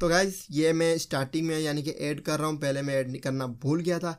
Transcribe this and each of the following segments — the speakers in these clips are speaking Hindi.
तो गाइज ये मैं स्टार्टिंग में यानी कि ऐड कर रहा हूँ पहले मैं ऐड करना भूल गया था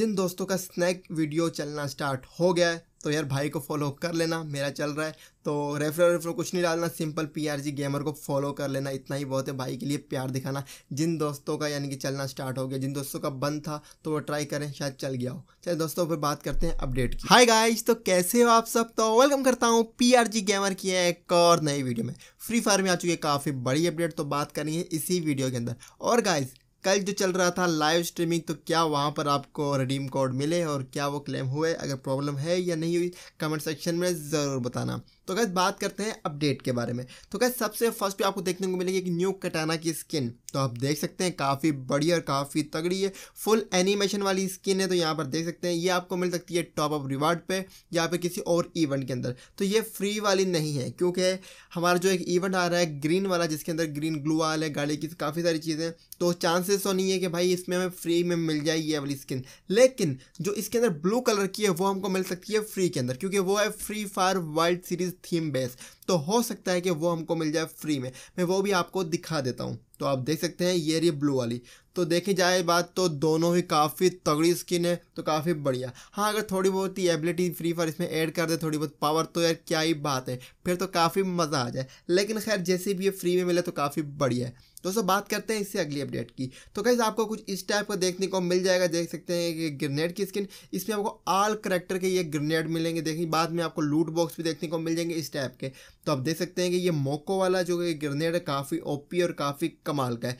जिन दोस्तों का स्नैक वीडियो चलना स्टार्ट हो गया है तो यार भाई को फॉलो कर लेना मेरा चल रहा है तो रेफरल रेफरल कुछ नहीं डालना सिंपल पीआरजी गेमर को फॉलो कर लेना इतना ही बहुत है भाई के लिए प्यार दिखाना जिन दोस्तों का यानी कि चलना स्टार्ट हो गया जिन दोस्तों का बंद था तो वो ट्राई करें शायद चल गया हो चलिए दोस्तों फिर बात करते हैं अपडेट की हाई गाइज तो कैसे हो आप सब तो वेलकम करता हूँ पी गेमर की एक और नई वीडियो में फ्री फायर में आ चुकी है काफ़ी बड़ी अपडेट तो बात करनी है इसी वीडियो के अंदर और गाइज़ कल जो चल रहा था लाइव स्ट्रीमिंग तो क्या वहाँ पर आपको रिडीम कोड मिले और क्या वो क्लेम हुए अगर प्रॉब्लम है या नहीं हुई कमेंट सेक्शन में ज़रूर बताना तो गैस बात करते हैं अपडेट के बारे में तो गैस सबसे फर्स्ट पे आपको देखने को मिलेगी एक न्यू कटाना की स्किन तो आप देख सकते हैं काफ़ी बड़ी और काफ़ी तगड़ी है फुल एनिमेशन वाली स्किन है तो यहाँ पर देख सकते हैं ये आपको मिल सकती है टॉप अप रिवार्ड पे या फिर किसी और इवेंट के अंदर तो ये फ्री वाली नहीं है क्योंकि हमारा जो एक इवेंट आ रहा है ग्रीन वाला जिसके अंदर ग्रीन ग्लू वाल है गाड़ी की काफ़ी सारी चीज़ें तो चांसेस तो नहीं है कि भाई इसमें हमें फ्री में मिल जाए ये वाली स्किन लेकिन जो इसके अंदर ब्लू कलर की है वो हमको मिल सकती है फ्री के अंदर क्योंकि वो है Free Fire world series theme base तो हो सकता है कि वो हमको मिल जाए फ्री में मैं वो भी आपको दिखा देता हूँ तो आप देख सकते हैं ये रही ब्लू वाली तो देखी जाए बात तो दोनों ही काफ़ी तगड़ी स्किन है तो काफ़ी बढ़िया हाँ अगर थोड़ी बहुत ही एबिलिटी फ्री फायर इसमें ऐड कर दे थोड़ी बहुत पावर तो यार क्या ही बात है फिर तो काफ़ी मज़ा आ जाए लेकिन खैर जैसे भी ये फ्री में मिले तो काफ़ी बढ़िया है दोस्तों बात करते हैं इससे अगली अपडेट की तो कैसे आपको कुछ इस टाइप का देखने को मिल जाएगा देख सकते हैं कि ग्रेनेड की स्किन इसमें आपको आल करेक्टर के ये ग्रेनेड मिलेंगे देखिए बाद में आपको लूट बॉक्स भी देखने को मिल जाएंगे इस टाइप के तो आप देख सकते हैं कि ये मोको वाला जो ग्रेनेड है काफ़ी ओपी और काफ़ी कम कमाल का है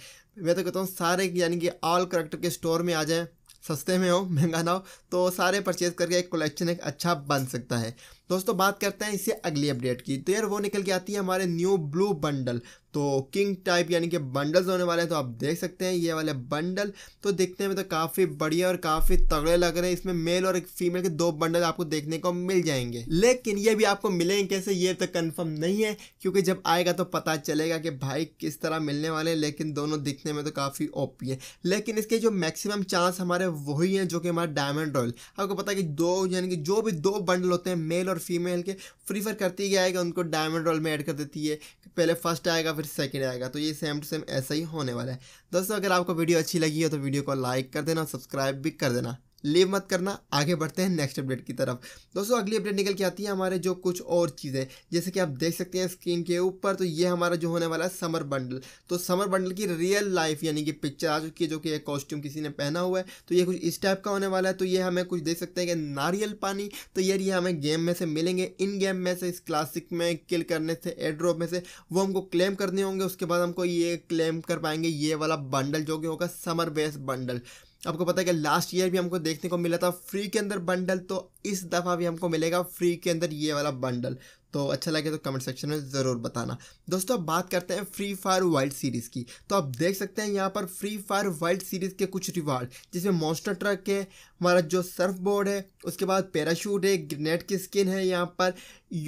मैं तो कहता हूँ सारे यानी कि ऑल करेक्टर के स्टोर में आ जाएँ सस्ते में हो महंगा ना हो तो सारे परचेज़ करके एक कलेक्शन एक अच्छा बन सकता है दोस्तों बात करते हैं इसे अगली अपडेट की तो यार वो निकल के आती है हमारे न्यू ब्लू बंडल तो किंग टाइप यानी कि बंडल्स होने वाले हैं तो आप देख सकते हैं ये वाले बंडल तो देखने में तो काफ़ी बढ़िया और काफ़ी तगड़े लग रहे हैं इसमें मेल और फीमेल के दो बंडल आपको देखने को मिल जाएंगे लेकिन ये भी आपको मिलेंगे कैसे ये तो कन्फर्म नहीं है क्योंकि जब आएगा तो पता चलेगा कि भाई किस तरह मिलने वाले हैं लेकिन दोनों दिखने में तो काफ़ी ओपी है लेकिन इसके जो मैक्सिमम चांस हमारे वही हैं जो कि हमारे डायमंड रॉयल आपको पता है कि दो यानी कि जो भी दो बंडल होते हैं मेल और और फीमेल के फ्री फायर करती क्या आएगा उनको डायमंड रोल में ऐड कर देती है पहले फर्स्ट आएगा फिर सेकेंड आएगा तो ये सेम टू सेम ऐसा ही होने वाला है दोस्तों अगर आपको वीडियो अच्छी लगी हो तो वीडियो को लाइक कर देना और सब्सक्राइब भी कर देना लेव मत करना आगे बढ़ते हैं नेक्स्ट अपडेट की तरफ दोस्तों अगली अपडेट निकल के आती है हमारे जो कुछ और चीज़ें जैसे कि आप देख सकते हैं स्क्रीन के ऊपर तो ये हमारा जो होने वाला है समर बंडल तो समर बंडल की रियल लाइफ यानी कि पिक्चर आ चुकी है जो कि एक कॉस्ट्यूम किसी ने पहना हुआ है तो ये कुछ इस टाइप का होने वाला है तो ये हमें कुछ देख सकते हैं कि नारियल पानी तो यार ये हमें गेम में से मिलेंगे इन गेम में से इस क्लासिक में किल करने से एड्रॉप में से वो हमको क्लेम करने होंगे उसके बाद हमको ये क्लेम कर पाएंगे ये वाला बंडल जो कि होगा समर बेस बंडल आपको पता है कि लास्ट ईयर भी हमको देखने को मिला था फ्री के अंदर बंडल तो इस दफ़ा भी हमको मिलेगा फ्री के अंदर ये वाला बंडल तो अच्छा लगे तो कमेंट सेक्शन में ज़रूर बताना दोस्तों अब बात करते हैं फ्री फायर वाइल्ड सीरीज़ की तो आप देख सकते हैं यहाँ पर फ्री फायर वाइल्ड सीरीज़ के कुछ रिवार्ड जिसमें मॉन्स्टर ट्रक है हमारा जो सर्फ बोर्ड है उसके बाद पैराशूट है ग्रेनेड की स्किन है यहाँ पर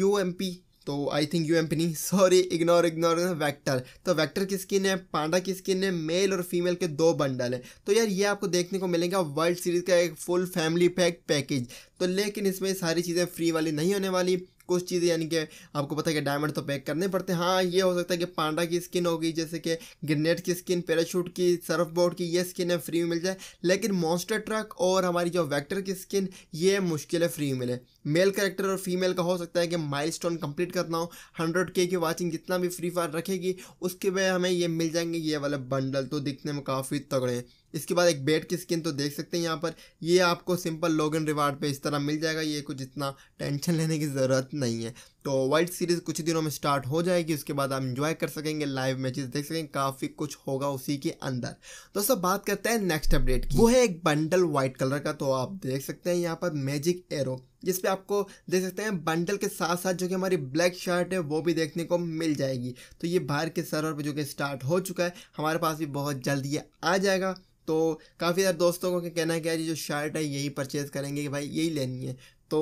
यू एम पी तो आई थिंक यू एम्पनी सॉरी इग्नोर इग्नोर वैक्टर तो वैक्टर की स्किन है पांडा की स्किन है मेल और फीमेल के दो बंडल है तो यार ये आपको देखने को मिलेगा वर्ल्ड सीरीज का एक फुल फैमिली पैक पैकेज तो लेकिन इसमें सारी चीज़ें फ्री वाली नहीं होने वाली कुछ चीज़ें यानी कि आपको पता है कि डायमंड तो पैक करने पड़ते हैं हाँ ये हो सकता है कि पांडा की स्किन होगी जैसे कि ग्रेनेड की स्किन पैराशूट की सर्फ बोर्ड की ये स्किन है फ्री में मिल जाए लेकिन मॉन्स्टर ट्रक और हमारी जो वैक्टर की स्किन ये मुश्किल है फ्री मिले मेल करेक्टर और फीमेल का हो सकता है कि माइल स्टोन कंप्लीट करना हो हंड्रेड के की वॉचिंग जितना भी फ्री फायर रखेगी उसके वह हमें ये मिल जाएंगे ये वाले बंडल तो दिखने में काफ़ी तगड़े हैं इसके बाद एक बेट की स्किन तो देख सकते हैं यहाँ पर ये आपको सिंपल लॉगिन रिवार्ड पे इस तरह मिल जाएगा ये कुछ इतना टेंशन लेने की ज़रूरत नहीं है तो वाइट सीरीज़ कुछ दिनों में स्टार्ट हो जाएगी उसके बाद आप इन्जॉय कर सकेंगे लाइव मैचेस देख सकेंगे काफ़ी कुछ होगा उसी के अंदर दोस्तों बात करते हैं नेक्स्ट अपडेट की वो है एक बंडल वाइट कलर का तो आप देख सकते हैं यहाँ पर मैजिक एरो जिस पे आपको देख सकते हैं बंडल के साथ साथ जो कि हमारी ब्लैक शर्ट है वो भी देखने को मिल जाएगी तो ये बाहर के सर्वर पर जो कि स्टार्ट हो चुका है हमारे पास भी बहुत जल्द ये आ जाएगा तो काफ़ी सारे दोस्तों को कहना है कि यार जो शर्ट है यही परचेज़ करेंगे कि भाई यही लेनी है तो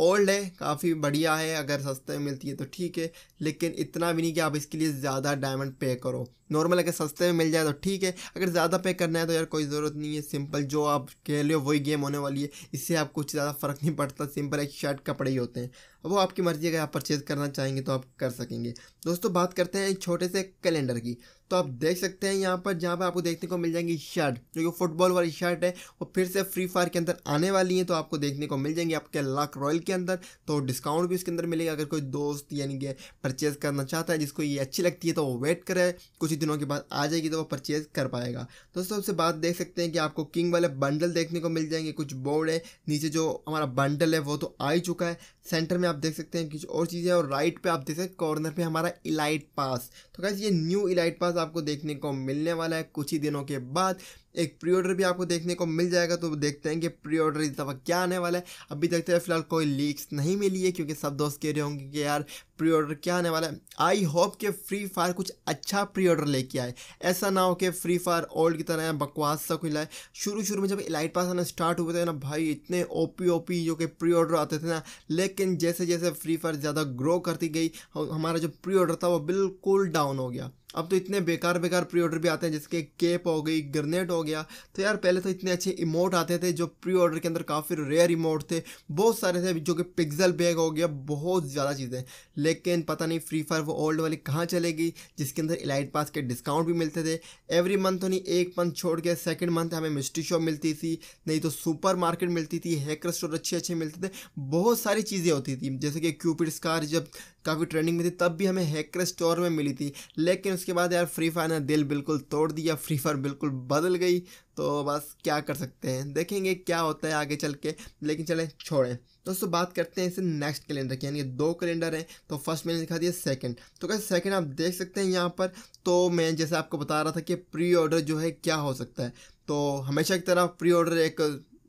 ओल्ड है काफ़ी बढ़िया है अगर सस्ते में मिलती है तो ठीक है लेकिन इतना भी नहीं कि आप इसके लिए ज़्यादा डायमंड पे करो नॉर्मल अगर सस्ते में मिल जाए तो ठीक है अगर ज़्यादा पे करना है तो यार कोई ज़रूरत नहीं है सिंपल जो आप कह रहे हो वही गेम होने वाली है इससे आप कुछ ज़्यादा फ़र्क नहीं पड़ता सिंपल एक शर्ट कपड़े ही होते हैं वो आपकी मर्ज़ी अगर आप परचेज़ करना चाहेंगे तो आप कर सकेंगे दोस्तों बात करते हैं एक छोटे से कैलेंडर की तो आप देख सकते हैं यहाँ पर जहाँ पर आपको देखने को मिल जाएंगी शर्ट जो कि फुटबॉल वाली शर्ट है वो फिर से फ्री फायर के अंदर आने वाली है तो आपको देखने को मिल जाएंगी आपके लाख रॉयल के अंदर तो डिस्काउंट भी उसके अंदर मिलेगा अगर कोई दोस्त यानी कि परचेज़ करना चाहता है जिसको ये अच्छी लगती है तो वो वेट करे कुछ ही दिनों के बाद आ जाएगी तो वो परचेज कर पाएगा दोस्तों उससे बात देख सकते हैं कि आपको किंग वाले बंडल देखने को मिल जाएंगे कुछ बोर्ड है नीचे जो हमारा बंडल है वो तो आ ही चुका है सेंटर में आप देख सकते हैं कुछ और चीज़ें और राइट पर आप देख सकते हैं कॉर्नर पे हमारा इलाइट पास तो कैसे ये न्यू इलाइट पास आपको देखने को मिलने वाला है कुछ ही दिनों के बाद एक प्री ऑर्डर भी आपको देखने को मिल जाएगा तो देखते हैं कि प्री ऑर्डर इस दफ़ा क्या आने वाला है अभी देखते तो हैं फिलहाल कोई लीक्स नहीं मिली है क्योंकि सब दोस्त कह रहे होंगे कि यार प्री ऑर्डर क्या आने वाला है आई होप कि फ्री फायर कुछ अच्छा प्री ऑर्डर लेके आए ऐसा ना हो कि फ्री फायर ओल्ड की तरह बकवास सा खुला है शुरू शुरू में जब इलाइट पास आना स्टार्ट हुए थे ना भाई इतने ओ पी ओ पी जो कि प्री ऑर्डर आते थे ना लेकिन जैसे जैसे फ्री फायर ज़्यादा ग्रो करती गई हमारा जो प्री ऑर्डर था वो बिल्कुल डाउन हो गया अब तो इतने बेकार बेकार प्री ऑर्डर भी आते हैं जैसे कि केप हो गई ग्रनेड हो गया तो यार पहले तो इतने अच्छे इमोट आते थे जो प्री ऑर्डर के अंदर काफ़ी रेयर इमोट थे बहुत सारे थे जो कि पिक्जल बैग हो गया बहुत ज़्यादा चीज़ें लेकिन पता नहीं फ्री फायर वो ओल्ड वाली कहाँ चलेगी जिसके अंदर इलाइट पास के डिस्काउंट भी मिलते थे एवरी मंथ तो नहीं एक मंथ छोड़ के सेकेंड मंथ हमें मिस्ट्री शॉप मिलती थी नहीं तो सुपर मार्केट मिलती थी हैकर स्टोर अच्छे अच्छे मिलते थे बहुत सारी चीज़ें होती थी जैसे कि क्यूपिड स्कार जब काफ़ी ट्रेंडिंग में थी तब भी हमें हैकर स्टोर में मिली थी लेकिन उसके बाद यार फ्री फायर ने दिल बिल्कुल तोड़ दिया फ्री फायर बिल्कुल बदल गई तो बस क्या कर सकते हैं देखेंगे क्या होता है आगे चल के लेकिन चलें छोड़ें दोस्तों बात करते हैं इसे नेक्स्ट कैलेंडर की यानी दो कैलेंडर हैं तो फर्स्ट मैंने दिखा दिया सेकंड तो क्या सेकंड आप देख सकते हैं यहाँ पर तो मैं जैसे आपको बता रहा था कि प्री ऑर्डर जो है क्या हो सकता है तो हमेशा की तरह प्री ऑर्डर एक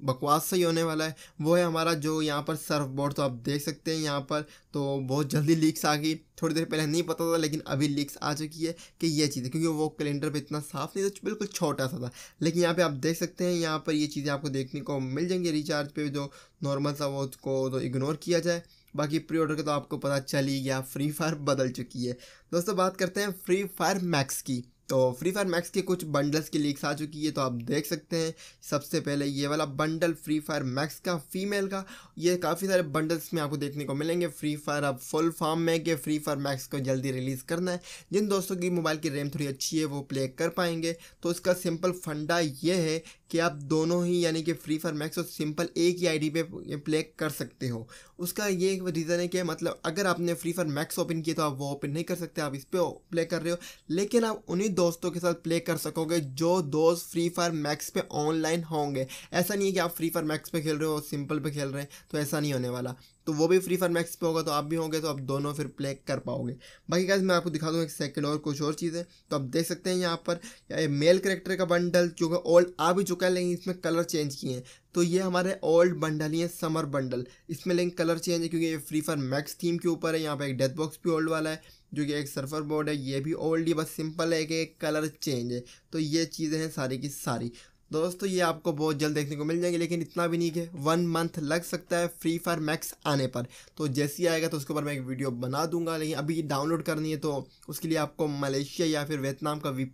बकवास सही होने वाला है वो है हमारा जो यहाँ पर सर्फ बोर्ड तो आप देख सकते हैं यहाँ पर तो बहुत जल्दी लीक्स आ गई थोड़ी देर पहले नहीं पता था लेकिन अभी लीक्स आ चुकी है कि ये चीज़ें क्योंकि वो कैलेंडर पे इतना साफ नहीं था बिल्कुल छोटा सा था लेकिन यहाँ पे आप देख सकते हैं यहाँ पर ये चीज़ें आपको देखने को मिल जाएंगी रिचार्ज पर जो नॉर्मल था वो उसको तो इग्नोर किया जाए बाकी प्री ऑर्डर का तो आपको पता चल ही गया फ्री फायर बदल चुकी है दोस्तों बात करते हैं फ्री फायर मैक्स की तो फ्री फायर मैक्स के कुछ बंडल्स की लीक्स आ चुकी है तो आप देख सकते हैं सबसे पहले ये वाला बंडल फ्री फायर मैक्स का फीमेल का ये काफ़ी सारे बंडल्स में आपको देखने को मिलेंगे फ्री फायर अब फुल फॉर्म में कि फ्री फायर मैक्स को जल्दी रिलीज़ करना है जिन दोस्तों की मोबाइल की रैम थोड़ी अच्छी है वो प्ले कर पाएंगे तो इसका सिंपल फंडा ये है कि आप दोनों ही यानी कि फ्री फायर मैक्स और सिंपल एक ही आई डी प्ले कर सकते हो उसका ये एक रीज़न है कि मतलब अगर आपने फ्री फायर मैक्स ओपन किया तो आप वो ओपन नहीं कर सकते आप इस पर प्ले कर रहे हो लेकिन आप उन्हीं दोस्तों के साथ प्ले कर सकोगे जो दोस्त फ्री फायर मैक्स पे ऑनलाइन होंगे ऐसा नहीं है कि आप फ्री फायर मैक्स पे खेल रहे हो सिंपल पे खेल रहे हैं तो ऐसा नहीं होने वाला तो वो भी फ्री फायर मैक्स पे होगा तो आप भी होंगे तो आप दोनों फिर प्ले कर पाओगे बाकी गाइज मैं आपको दिखा दूँ एक सेकंड और कुछ और चीज़ें तो आप देख सकते हैं यहाँ पर ये मेल करेक्टर का बंडल जो कि ओल्ड आ भी चुका है लेकिन इसमें कलर चेंज किए हैं तो ये हमारे ओल्ड बंडल ही है समर बंडल इसमें लेकिन कलर चेंज है क्योंकि ये फ्री फायर मैक्स थीम के ऊपर है यहाँ पर एक डेथ बॉक्स भी ओल्ड वाला है जो कि एक सर्फर बोर्ड है ये भी ओल्ड ही बस सिंपल है कि कलर चेंज है तो ये चीज़ें हैं सारी की सारी दोस्तों ये आपको बहुत जल्द देखने को मिल जाएंगे लेकिन इतना भी नहीं कि वन मंथ लग सकता है फ्री फायर मैक्स आने पर तो जैसे ही आएगा तो उसके ऊपर मैं एक वीडियो बना दूंगा लेकिन अभी डाउनलोड करनी है तो उसके लिए आपको मलेशिया या फिर वियतनाम का वी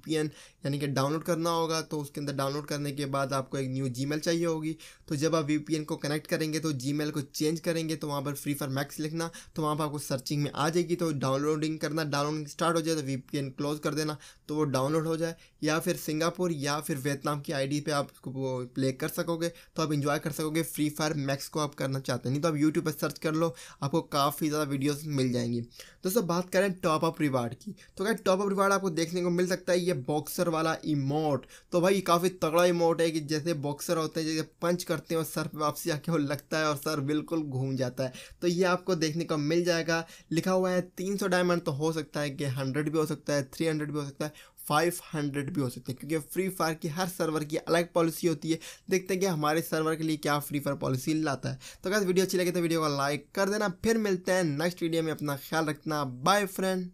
यानी कि डाउनलोड करना होगा तो उसके अंदर डाउनलोड करने के बाद आपको एक न्यू जी चाहिए होगी तो जब आप वी को कनेक्ट करेंगे तो जी को चेंज करेंगे तो वहाँ पर फ्री फायर मैक्स लिखना तो वहाँ पर आपको सर्चिंग में आ जाएगी तो डाउनलोडिंग करना डाउनलोडिंग स्टार्ट हो जाए तो वी क्लोज कर देना तो वो डाउनलोड हो जाए या फिर सिंगापुर या फिर वियतनाम की आई पे आप उसको प्ले कर सकोगे तो आप इंजॉय कर सकोगे फ्री फायर मैक्स को आप करना चाहते हैं नहीं तो आप यूट्यूब पर सर्च कर लो आपको काफ़ी ज़्यादा वीडियोस मिल जाएंगी दोस्तों बात करें टॉप अप रिवार्ड की तो क्या टॉप अप रिवार्ड आपको देखने को मिल सकता है ये बॉक्सर वाला इमोट तो भाई काफ़ी तगड़ा इमोट है कि जैसे बॉक्सर होते हैं जैसे पंच करते हैं और सर पर वापसी आके वो लगता है और सर बिल्कुल घूम जाता है तो ये आपको देखने को मिल जाएगा लिखा हुआ है तीन डायमंड तो हो सकता है कि हंड्रेड भी हो सकता है थ्री भी हो सकता है 500 भी हो सकते हैं क्योंकि फ्री फायर की हर सर्वर की अलग पॉलिसी होती है देखते हैं कि हमारे सर्वर के लिए क्या फ्री फायर पॉलिसी लाता है तो अगर वीडियो अच्छी लगे तो वीडियो को लाइक कर देना फिर मिलते हैं नेक्स्ट वीडियो में अपना ख्याल रखना बाय फ्रेंड